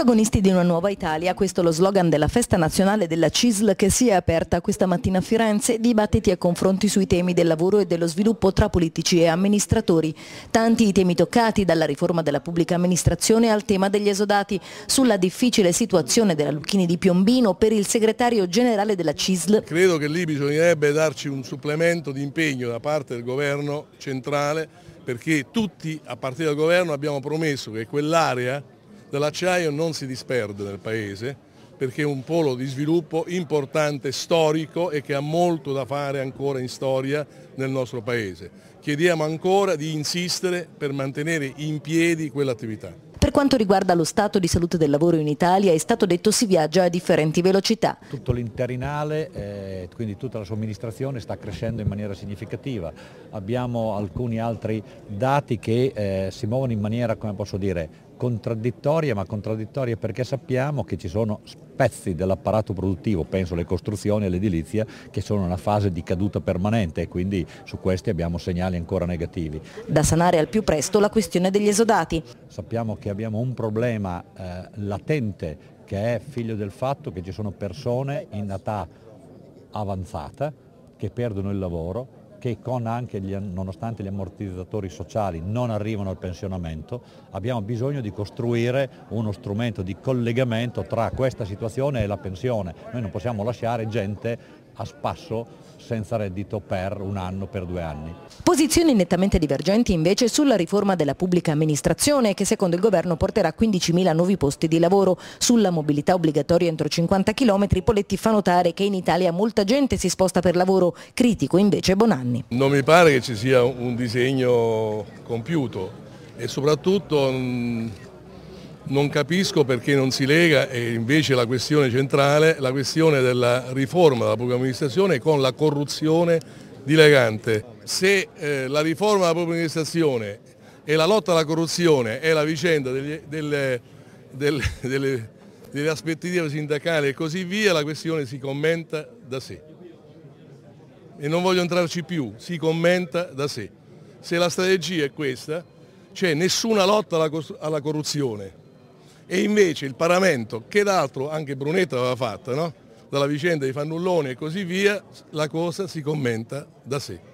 Protagonisti di una nuova Italia, questo è lo slogan della festa nazionale della CISL che si è aperta questa mattina a Firenze, dibattiti e confronti sui temi del lavoro e dello sviluppo tra politici e amministratori. Tanti i temi toccati, dalla riforma della pubblica amministrazione al tema degli esodati, sulla difficile situazione della Lucchini di Piombino per il segretario generale della CISL. Credo che lì bisognerebbe darci un supplemento di impegno da parte del governo centrale perché tutti a partire dal governo abbiamo promesso che quell'area dell'acciaio non si disperde nel Paese perché è un polo di sviluppo importante, storico e che ha molto da fare ancora in storia nel nostro Paese. Chiediamo ancora di insistere per mantenere in piedi quell'attività. Per quanto riguarda lo stato di salute del lavoro in Italia è stato detto si viaggia a differenti velocità. Tutto l'interinale, eh, quindi tutta la somministrazione sta crescendo in maniera significativa. Abbiamo alcuni altri dati che eh, si muovono in maniera, come posso dire, contraddittorie, ma contraddittorie perché sappiamo che ci sono pezzi dell'apparato produttivo, penso alle costruzioni e all'edilizia, che sono in una fase di caduta permanente e quindi su questi abbiamo segnali ancora negativi. Da sanare al più presto la questione degli esodati. Sappiamo che abbiamo un problema eh, latente che è figlio del fatto che ci sono persone in età avanzata che perdono il lavoro che gli, nonostante gli ammortizzatori sociali non arrivano al pensionamento, abbiamo bisogno di costruire uno strumento di collegamento tra questa situazione e la pensione. Noi non possiamo lasciare gente a spasso senza reddito per un anno, per due anni. Posizioni nettamente divergenti invece sulla riforma della pubblica amministrazione che secondo il governo porterà 15.000 nuovi posti di lavoro. Sulla mobilità obbligatoria entro 50 km Poletti fa notare che in Italia molta gente si sposta per lavoro, critico invece Bonanno anni. Non mi pare che ci sia un disegno compiuto e soprattutto mm, non capisco perché non si lega e invece la questione centrale, la questione della riforma della pubblica amministrazione con la corruzione dilegante. Se eh, la riforma della pubblica amministrazione e la lotta alla corruzione è la vicenda degli, delle, delle, delle, delle aspettative sindacali e così via, la questione si commenta da sé e non voglio entrarci più, si commenta da sé. Se la strategia è questa, c'è nessuna lotta alla, alla corruzione e invece il paramento che d'altro anche Brunetta aveva fatto, no? dalla vicenda dei fannulloni e così via, la cosa si commenta da sé.